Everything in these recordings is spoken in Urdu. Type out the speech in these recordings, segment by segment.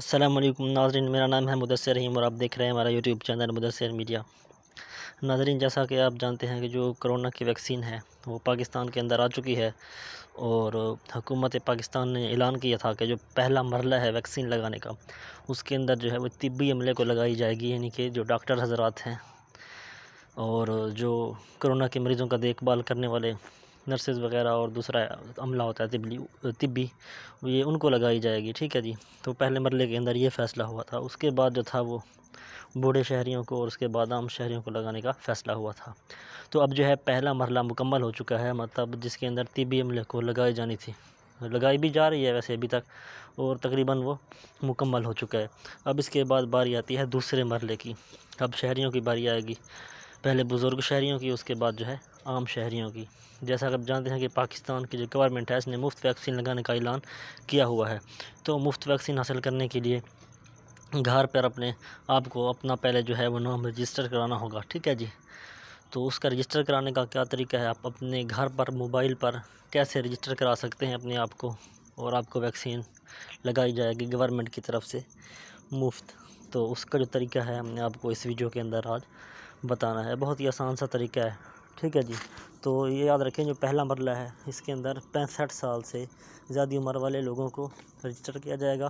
السلام علیکم ناظرین میرا نام ہے مدثر رحیم اور آپ دیکھ رہے ہیں ہمارا یوٹیوب چینل مدثر میڈیا ناظرین جیسا کہ آپ جانتے ہیں کہ جو کرونا کی ویکسین ہے وہ پاکستان کے اندر آ چکی ہے اور حکومت پاکستان نے اعلان کیا تھا کہ جو پہلا مرحلہ ہے ویکسین لگانے کا اس کے اندر جو ہے وہ طبی عملے کو لگائی جائے گی یعنی کہ جو ڈاکٹر حضرات ہیں اور جو کرونا کے مریضوں کا دیکھ بھال کرنے والے نرسز وغیرہ اور دوسرا عملہ ہوتا ہے طبی یہ ان کو لگائی جائے گی ٹھیک ہے جی تو پہلے مرحلے کے اندر یہ فیصلہ ہوا تھا اس کے بعد جو تھا وہ بوڑھے شہریوں کو اور اس کے بعد عام شہریوں کو لگانے کا فیصلہ ہوا تھا تو اب جو ہے پہلا مرحلہ مکمل ہو چکا ہے مطلب جس کے اندر طبی عملے کو لگائی جانی تھی لگائی بھی جا رہی ہے ویسے ابھی تک اور تقریباً وہ مکمل ہو چکا ہے اب اس کے بعد باری آتی ہے دوسرے مرحلے کی اب شہریوں کی باری آئے گی پہلے بزرگ شہریوں کی اس کے بعد جو ہے عام شہریوں کی جیسا کہ آپ جانتے ہیں کہ پاکستان کی جو گورنمنٹ ہے اس نے مفت ویکسین لگانے کا اعلان کیا ہوا ہے تو مفت ویکسین حاصل کرنے کے لیے گھر پر اپنے آپ کو اپنا پہلے جو ہے وہ نام رجسٹر کرانا ہوگا ٹھیک ہے جی تو اس کا رجسٹر کرانے کا کیا طریقہ ہے آپ اپنے گھر پر موبائل پر کیسے رجسٹر کرا سکتے ہیں اپنے آپ کو اور آپ کو ویکسین لگائی جائے گی گورنمنٹ کی طرف سے مفت تو اس کا جو طریقہ ہے ہم نے آپ کو اس ویڈیو کے اندر آج بتانا ہے بہت ہی آسان سا طریقہ ہے ٹھیک ہے جی تو یہ یاد رکھیں جو پہلا مرلہ ہے اس کے اندر پینسٹھ سال سے زیادہ عمر والے لوگوں کو رجسٹر کیا جائے گا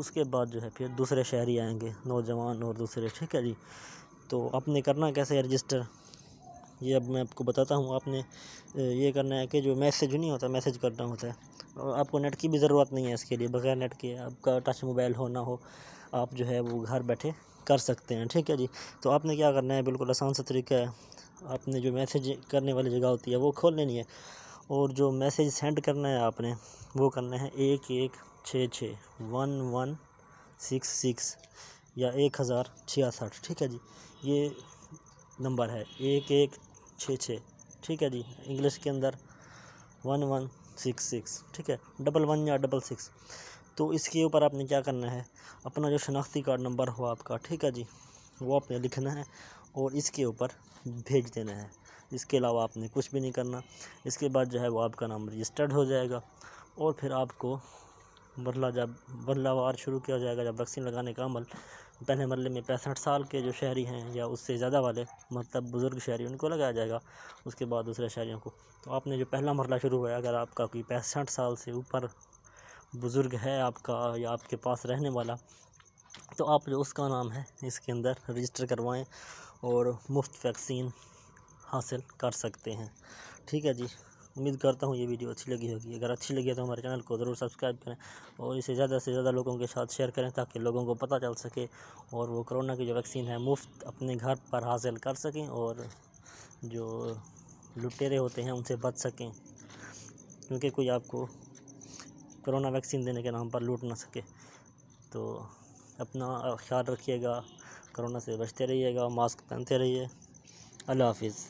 اس کے بعد جو ہے پھر دوسرے شہری آئیں گے نوجوان اور دوسرے ٹھیک ہے جی تو آپ نے کرنا کیسے رجسٹر یہ اب میں آپ کو بتاتا ہوں آپ نے یہ کرنا ہے کہ جو میسیج نہیں ہوتا میسیج کرنا ہوتا ہے اور آپ کو نیٹ کی بھی ضرورت نہیں ہے اس کے لیے بغیر نیٹ کے آپ کا ٹچ موبائل ہو نہ ہو آپ جو ہے وہ گھر بیٹھے کر سکتے ہیں ٹھیک ہے جی تو آپ نے کیا کرنا ہے بالکل آسان سا طریقہ ہے آپ نے جو میسیج کرنے والی جگہ ہوتی ہے وہ کھول لینی ہے اور جو میسیج سینڈ کرنا ہے آپ نے وہ کرنا ہے ایک ایک چھ چھ ون ون سکس سکس یا ایک ہزار چھیاسٹھ ٹھیک ہے جی یہ نمبر ہے ایک ایک چھ چھ ٹھیک ہے جی انگلش کے اندر ون ون سکس سکس ٹھیک ہے ڈبل ون یا ڈبل سکس تو اس کے اوپر آپ نے کیا کرنا ہے اپنا جو شناختی کارڈ نمبر ہو آپ کا ٹھیک ہے جی وہ آپ نے لکھنا ہے اور اس کے اوپر بھیج دینا ہے اس کے علاوہ آپ نے کچھ بھی نہیں کرنا اس کے بعد جو ہے وہ آپ کا نام رجسٹرڈ ہو جائے گا اور پھر آپ کو بدلہ جب بدلہ وار شروع کیا جائے گا جب ویکسین لگانے کا عمل پہلے مرحلے میں پینسٹھ سال کے جو شہری ہیں یا اس سے زیادہ والے مطلب بزرگ شہری ان کو لگایا جائے گا اس کے بعد دوسرے شہریوں کو تو آپ نے جو پہلا مرلہ شروع ہوا ہے اگر آپ کا کوئی پینسٹھ سال سے اوپر بزرگ ہے آپ کا یا آپ کے پاس رہنے والا تو آپ جو اس کا نام ہے اس کے اندر رجسٹر کروائیں اور مفت ویکسین حاصل کر سکتے ہیں ٹھیک ہے جی امید کرتا ہوں یہ ویڈیو اچھی لگی ہوگی اگر اچھی لگی ہے تو ہمارے چینل کو ضرور سبسکرائب کریں اور اسے زیادہ سے زیادہ لوگوں کے ساتھ شیئر کریں تاکہ لوگوں کو پتہ چل سکے اور وہ کرونا کی جو ویکسین ہے مفت اپنے گھر پر حاصل کر سکیں اور جو لٹیرے ہوتے ہیں ان سے بچ سکیں کیونکہ کوئی آپ کو کرونا ویکسین دینے کے نام پر لوٹ نہ سکے تو اپنا خیال رکھیے گا کرونا سے بچتے رہیے گا ماسک پہنتے رہیے اللہ حافظ